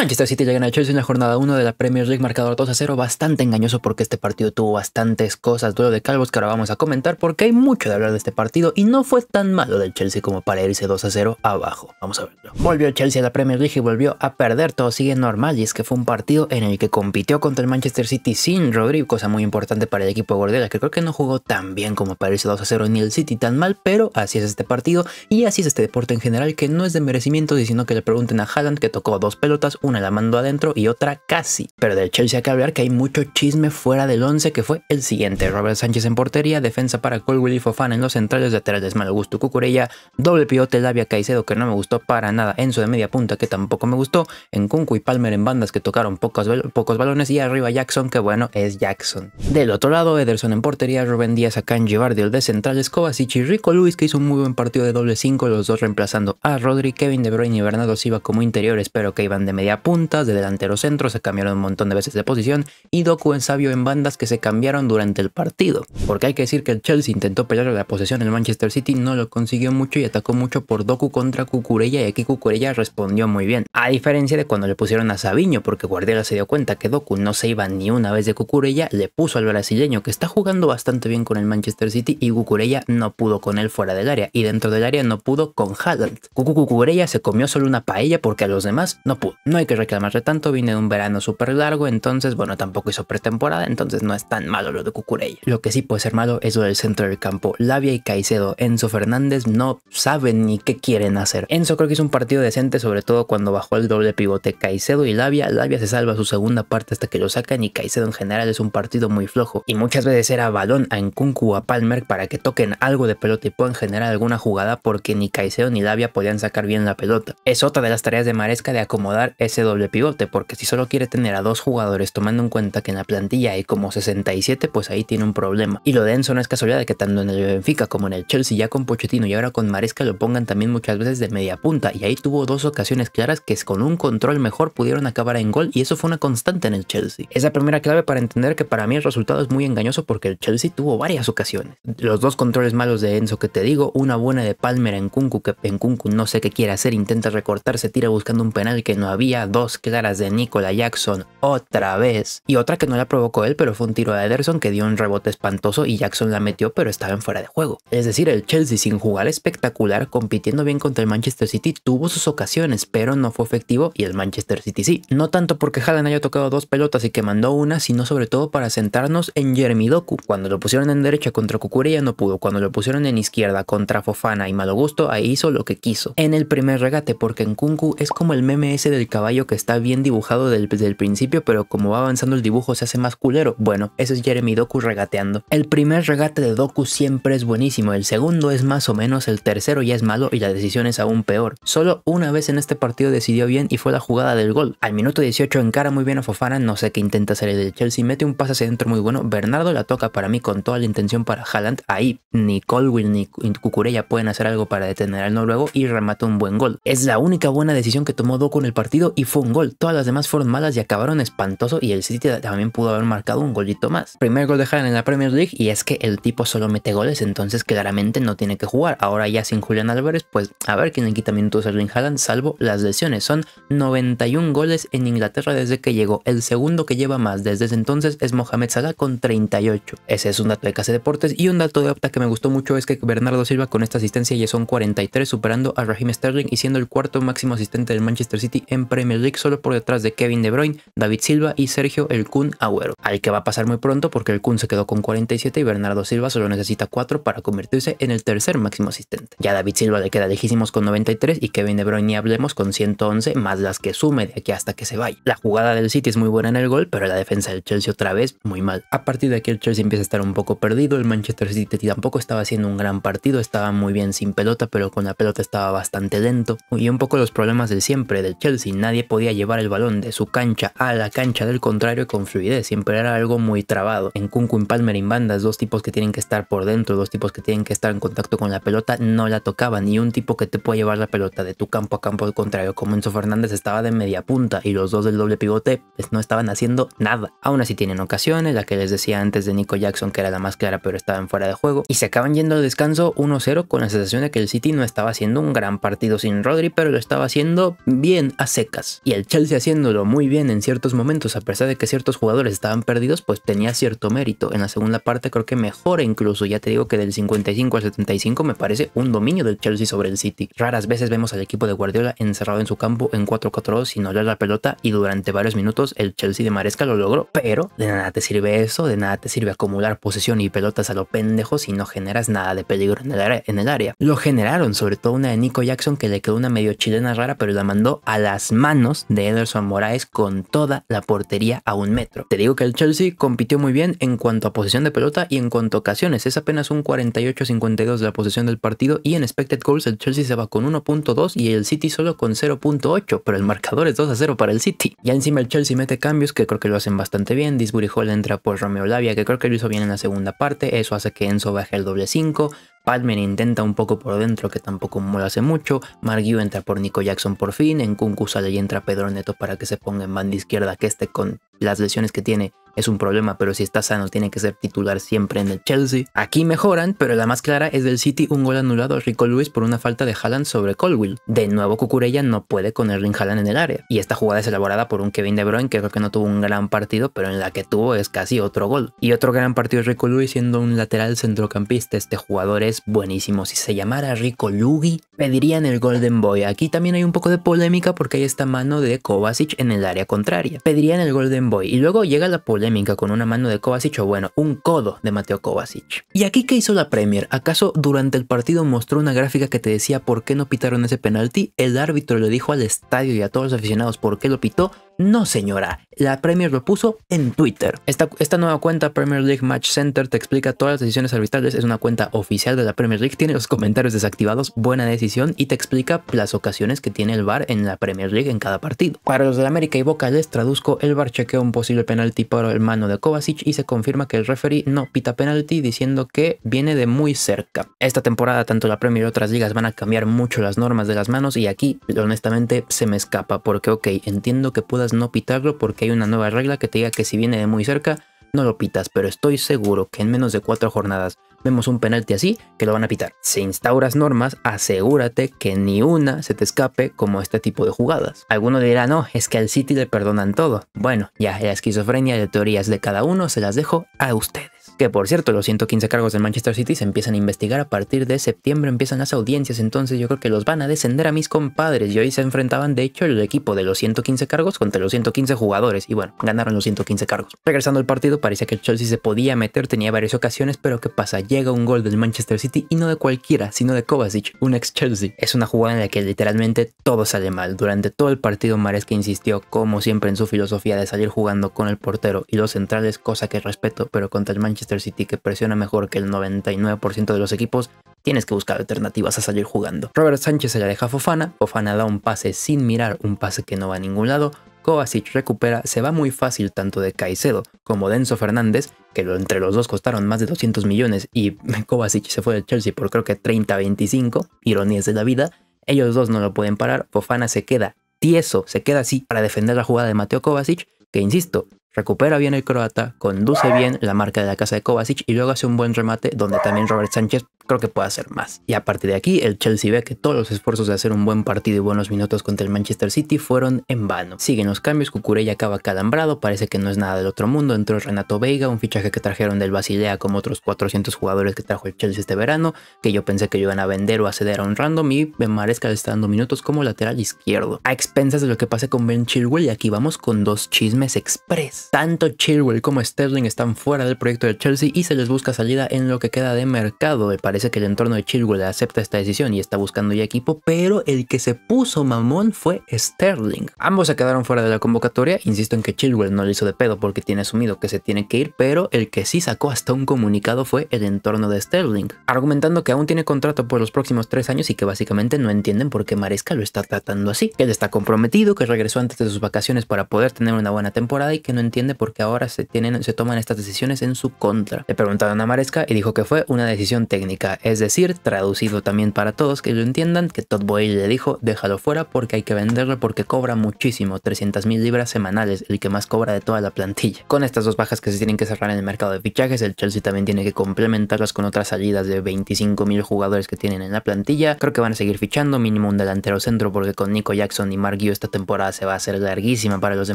Manchester City llegan a Chelsea en la jornada 1 de la Premier League, marcador 2 a 0, bastante engañoso porque este partido tuvo bastantes cosas, duelo de calvos que ahora vamos a comentar porque hay mucho de hablar de este partido y no fue tan malo del Chelsea como para irse 2 a 0 abajo, vamos a verlo. Volvió Chelsea a la Premier League y volvió a perder, todo sigue normal y es que fue un partido en el que compitió contra el Manchester City sin Rodrigo, cosa muy importante para el equipo de Guardiola que creo que no jugó tan bien como para irse 2 a 0 ni el City tan mal, pero así es este partido y así es este deporte en general que no es de merecimiento, sino que le pregunten a Haaland que tocó dos pelotas, una la mandó adentro y otra casi. Pero del Chelsea hay que hablar que hay mucho chisme fuera del 11 que fue el siguiente. Robert Sánchez en portería, defensa para Colwell y Fofan en los centrales, laterales mal gusto Cucurella, doble pivote Labia Caicedo que no me gustó para nada, Enzo de media punta que tampoco me gustó, en Kunku y Palmer en bandas que tocaron pocos, pocos balones y arriba Jackson que bueno es Jackson. Del otro lado Ederson en portería, Rubén Díaz, Akanji, el de centrales, Kovacic y Rico Luis que hizo un muy buen partido de doble 5, los dos reemplazando a Rodri, Kevin De Bruyne y Bernardo Silva como interiores pero que iban de media puntas, de delantero centro, se cambiaron un montón de veces de posición y Doku en sabio en bandas que se cambiaron durante el partido. Porque hay que decir que el Chelsea intentó pelear la posesión en Manchester City, no lo consiguió mucho y atacó mucho por Doku contra Cucurella y aquí Cucurella respondió muy bien. A diferencia de cuando le pusieron a Sabiño porque Guardiola se dio cuenta que Doku no se iba ni una vez de Cucurella, le puso al brasileño que está jugando bastante bien con el Manchester City y Cucurella no pudo con él fuera del área y dentro del área no pudo con Haaland. Cucurella se comió solo una paella porque a los demás no pudo. No hay que reclamarle tanto, viene de un verano súper largo, entonces, bueno, tampoco hizo pretemporada, entonces no es tan malo lo de Cucurella. Lo que sí puede ser malo es lo del centro del campo. Labia y Caicedo, Enzo Fernández no saben ni qué quieren hacer. Enzo creo que es un partido decente, sobre todo cuando bajó el doble pivote Caicedo y Labia. Labia se salva su segunda parte hasta que lo sacan y Caicedo en general es un partido muy flojo. Y muchas veces era balón a Nkunku o a Palmer para que toquen algo de pelota y puedan generar alguna jugada porque ni Caicedo ni Labia podían sacar bien la pelota. Es otra de las tareas de Maresca de acomodar ese doble pivote, porque si solo quiere tener a dos jugadores, tomando en cuenta que en la plantilla hay como 67, pues ahí tiene un problema. Y lo de Enzo no es casualidad de que tanto en el Benfica como en el Chelsea, ya con Pochettino y ahora con Maresca lo pongan también muchas veces de media punta, y ahí tuvo dos ocasiones claras que con un control mejor pudieron acabar en gol, y eso fue una constante en el Chelsea. Esa primera clave para entender que para mí el resultado es muy engañoso porque el Chelsea tuvo varias ocasiones. Los dos controles malos de Enzo que te digo, una buena de Palmer en Kunku, que en Kunku no sé qué quiere hacer, intenta recortarse tira buscando un penal que no había, dos claras de Nicola Jackson otra vez. Y otra que no la provocó él, pero fue un tiro de Ederson que dio un rebote espantoso y Jackson la metió, pero estaba en fuera de juego. Es decir, el Chelsea sin jugar espectacular, compitiendo bien contra el Manchester City, tuvo sus ocasiones, pero no fue efectivo y el Manchester City sí. No tanto porque Haaland haya tocado dos pelotas y que mandó una, sino sobre todo para sentarnos en Jeremy Doku. Cuando lo pusieron en derecha contra Kukure ya no pudo, cuando lo pusieron en izquierda contra Fofana y Malogusto, ahí hizo lo que quiso. En el primer regate, porque en Kunku es como el meme ese del caballo que está bien dibujado desde el principio, pero como va avanzando el dibujo se hace más culero. Bueno, eso es Jeremy Doku regateando. El primer regate de Doku siempre es buenísimo, el segundo es más o menos, el tercero ya es malo y la decisión es aún peor. Solo una vez en este partido decidió bien y fue la jugada del gol. Al minuto 18 encara muy bien a Fofana, no sé qué intenta hacer el Chelsea, mete un pase hacia adentro muy bueno, Bernardo la toca para mí con toda la intención para Haaland, ahí ni Colwell ni Cucurella pueden hacer algo para detener al noruego y remata un buen gol. Es la única buena decisión que tomó Doku en el partido y fue un gol. Todas las demás fueron malas y acabaron espantoso y el City también pudo haber marcado un golito más. Primer gol de Haaland en la Premier League y es que el tipo solo mete goles, entonces claramente no tiene que jugar. Ahora ya sin Julián Álvarez, pues a ver quién le quita minutos a Haaland, salvo las lesiones. Son 91 goles en Inglaterra desde que llegó. El segundo que lleva más desde ese entonces es Mohamed Salah con 38. Ese es un dato de Casa Deportes y un dato de Opta que me gustó mucho es que Bernardo Silva con esta asistencia ya son 43 superando a Raheem Sterling y siendo el cuarto máximo asistente del Manchester City en Premier el League solo por detrás de Kevin De Bruyne, David Silva y Sergio El Kun Agüero, al que va a pasar muy pronto porque El Kun se quedó con 47 y Bernardo Silva solo necesita 4 para convertirse en el tercer máximo asistente. Ya David Silva le queda lejísimos con 93 y Kevin De Bruyne ni hablemos con 111 más las que sume de aquí hasta que se vaya. La jugada del City es muy buena en el gol, pero la defensa del Chelsea otra vez muy mal. A partir de aquí el Chelsea empieza a estar un poco perdido, el Manchester City tampoco estaba haciendo un gran partido, estaba muy bien sin pelota, pero con la pelota estaba bastante lento y un poco los problemas de siempre del Chelsea, nadie podía llevar el balón de su cancha a la cancha del contrario con fluidez, siempre era algo muy trabado. En Kunku y Palmer y Bandas, dos tipos que tienen que estar por dentro, dos tipos que tienen que estar en contacto con la pelota, no la tocaban y un tipo que te puede llevar la pelota de tu campo a campo del contrario, como Enzo Fernández estaba de media punta y los dos del doble pivote pues, no estaban haciendo nada. Aún así tienen ocasiones, la que les decía antes de Nico Jackson que era la más clara pero estaban fuera de juego y se acaban yendo al descanso 1-0 con la sensación de que el City no estaba haciendo un gran partido sin Rodri pero lo estaba haciendo bien a seca y el Chelsea haciéndolo muy bien en ciertos momentos, a pesar de que ciertos jugadores estaban perdidos, pues tenía cierto mérito. En la segunda parte creo que mejor incluso, ya te digo que del 55 al 75 me parece un dominio del Chelsea sobre el City. Raras veces vemos al equipo de Guardiola encerrado en su campo en 4-4-2 sin oler la pelota y durante varios minutos el Chelsea de Maresca lo logró, pero de nada te sirve eso, de nada te sirve acumular posesión y pelotas a lo pendejo si no generas nada de peligro en el área. En el área. Lo generaron, sobre todo una de Nico Jackson que le quedó una medio chilena rara pero la mandó a las manos de Ederson Moraes con toda la portería a un metro. Te digo que el Chelsea compitió muy bien en cuanto a posición de pelota y en cuanto a ocasiones. Es apenas un 48-52 de la posición del partido y en expected goals el Chelsea se va con 1.2 y el City solo con 0.8, pero el marcador es 2 a 0 para el City. Ya encima el Chelsea mete cambios que creo que lo hacen bastante bien. Disbury Hall entra por Romeo Lavia, que creo que lo hizo bien en la segunda parte. Eso hace que Enzo baje el doble 5. Palmer intenta un poco por dentro que tampoco mola hace mucho, Mark entra por Nico Jackson por fin, en Kunku sale y entra Pedro Neto para que se ponga en banda izquierda que este con las lesiones que tiene es un problema, pero si está sano tiene que ser titular siempre en el Chelsea. Aquí mejoran, pero la más clara es del City un gol anulado a Rico Lewis por una falta de Haaland sobre Colwill. De nuevo Cucurella no puede con Erling Haaland en el área. Y esta jugada es elaborada por un Kevin De Bruyne que creo que no tuvo un gran partido, pero en la que tuvo es casi otro gol. Y otro gran partido es Rico Lewis siendo un lateral centrocampista. Este jugador es buenísimo. Si se llamara Rico Lugi, pedirían el Golden Boy. Aquí también hay un poco de polémica porque hay esta mano de Kovacic en el área contraria. Pedirían el Golden y luego llega la polémica con una mano de Kovacic o bueno, un codo de Mateo Kovacic. ¿Y aquí qué hizo la Premier? ¿Acaso durante el partido mostró una gráfica que te decía por qué no pitaron ese penalti? El árbitro le dijo al estadio y a todos los aficionados por qué lo pitó no, señora, la Premier lo puso en Twitter. Esta, esta nueva cuenta Premier League Match Center te explica todas las decisiones arbitrales. Es una cuenta oficial de la Premier League. Tiene los comentarios desactivados, buena decisión y te explica las ocasiones que tiene el VAR en la Premier League en cada partido. Para los de América y Boca les traduzco, el VAR chequeó un posible penalti para el mano de Kovacic y se confirma que el referee no pita penalti diciendo que viene de muy cerca. Esta temporada tanto la Premier y otras ligas van a cambiar mucho las normas de las manos y aquí honestamente se me escapa porque ok, entiendo que puedas no pitarlo porque hay una nueva regla que te diga que si viene de muy cerca, no lo pitas, pero estoy seguro que en menos de 4 jornadas vemos un penalti así, que lo van a pitar. Si instauras normas, asegúrate que ni una se te escape como este tipo de jugadas. Alguno dirá, no, es que al City le perdonan todo. Bueno, ya, la esquizofrenia de teorías de cada uno se las dejo a ustedes. Que por cierto, los 115 cargos del Manchester City se empiezan a investigar a partir de septiembre, empiezan las audiencias, entonces yo creo que los van a descender a mis compadres. Y hoy se enfrentaban, de hecho, el equipo de los 115 cargos contra los 115 jugadores. Y bueno, ganaron los 115 cargos. Regresando al partido, parecía que el Chelsea se podía meter, tenía varias ocasiones, pero ¿qué pasa? llega un gol del Manchester City y no de cualquiera, sino de Kovacic, un ex Chelsea. Es una jugada en la que literalmente todo sale mal. Durante todo el partido Maresca insistió, como siempre, en su filosofía de salir jugando con el portero y los centrales, cosa que respeto, pero contra el Manchester City que presiona mejor que el 99% de los equipos, tienes que buscar alternativas a salir jugando. Robert Sánchez se la deja a Fofana, Fofana da un pase sin mirar, un pase que no va a ningún lado, Kovacic recupera, se va muy fácil tanto de Caicedo como de Enzo Fernández, que entre los dos costaron más de 200 millones y Kovacic se fue del Chelsea por creo que 30-25, ironías de la vida. Ellos dos no lo pueden parar, Fofana se queda tieso, se queda así para defender la jugada de Mateo Kovacic, que insisto, recupera bien el croata, conduce bien la marca de la casa de Kovacic y luego hace un buen remate donde también Robert Sánchez creo que puede hacer más. Y a partir de aquí, el Chelsea ve que todos los esfuerzos de hacer un buen partido y buenos minutos contra el Manchester City fueron en vano. Siguen los cambios, ya acaba calambrado, parece que no es nada del otro mundo, entró Renato Veiga, un fichaje que trajeron del Basilea como otros 400 jugadores que trajo el Chelsea este verano, que yo pensé que iban a vender o a ceder a un random y Maresca le está dando minutos como lateral izquierdo. A expensas de lo que pase con Ben Chilwell y aquí vamos con dos chismes express. Tanto Chilwell como Sterling están fuera del proyecto del Chelsea y se les busca salida en lo que queda de mercado, me parece que el entorno de Chilwell acepta esta decisión y está buscando ya equipo, pero el que se puso mamón fue Sterling. Ambos se quedaron fuera de la convocatoria, insisto en que Chilwell no lo hizo de pedo porque tiene asumido que se tiene que ir, pero el que sí sacó hasta un comunicado fue el entorno de Sterling, argumentando que aún tiene contrato por los próximos tres años y que básicamente no entienden por qué Maresca lo está tratando así, él está comprometido, que regresó antes de sus vacaciones para poder tener una buena temporada y que no entiende por qué ahora se, tienen, se toman estas decisiones en su contra. Le preguntaron a Maresca y dijo que fue una decisión técnica es decir, traducido también para todos que lo entiendan, que Todd Boyle le dijo, déjalo fuera porque hay que venderlo porque cobra muchísimo, 300 mil libras semanales, el que más cobra de toda la plantilla. Con estas dos bajas que se tienen que cerrar en el mercado de fichajes, el Chelsea también tiene que complementarlas con otras salidas de 25 mil jugadores que tienen en la plantilla. Creo que van a seguir fichando, mínimo un delantero centro porque con Nico Jackson y Mark esta temporada se va a hacer larguísima para los de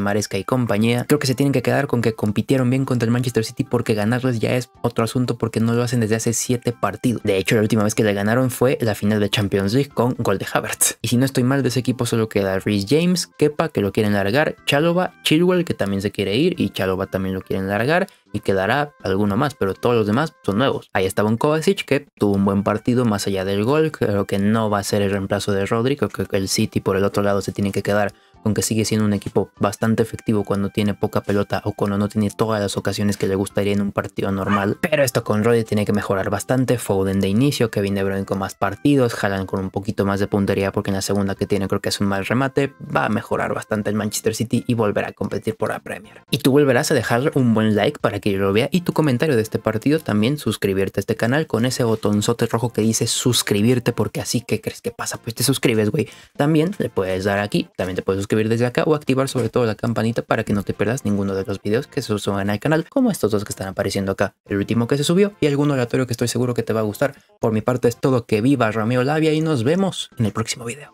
Maresca y compañía. Creo que se tienen que quedar con que compitieron bien contra el Manchester City porque ganarles ya es otro asunto porque no lo hacen desde hace 7 partidos de hecho, la última vez que le ganaron fue la final de Champions League con gol de Havertz. Y si no estoy mal de ese equipo solo queda Rhys James, Kepa que lo quieren largar, Chalova, Chilwell que también se quiere ir y Chalova también lo quieren largar y quedará alguno más, pero todos los demás son nuevos. Ahí estaba un Kovacic que tuvo un buen partido más allá del gol, creo que no va a ser el reemplazo de Rodri, creo que el City por el otro lado se tiene que quedar aunque sigue siendo un equipo bastante efectivo cuando tiene poca pelota o cuando no tiene todas las ocasiones que le gustaría en un partido normal. Pero esto con Roddy tiene que mejorar bastante. Foden de inicio, Kevin De Bruyne con más partidos, jalan con un poquito más de puntería porque en la segunda que tiene creo que es un mal remate. Va a mejorar bastante el Manchester City y volverá a competir por la Premier. Y tú volverás a dejar un buen like para que yo lo vea y tu comentario de este partido también suscribirte a este canal con ese botonzote rojo que dice suscribirte porque así que crees que pasa pues te suscribes güey. También le puedes dar aquí, también te puedes suscribir desde acá o activar sobre todo la campanita para que no te pierdas ninguno de los vídeos que se suben al canal, como estos dos que están apareciendo acá, el último que se subió y algún oratorio que estoy seguro que te va a gustar. Por mi parte es todo, que viva romeo Labia y nos vemos en el próximo video.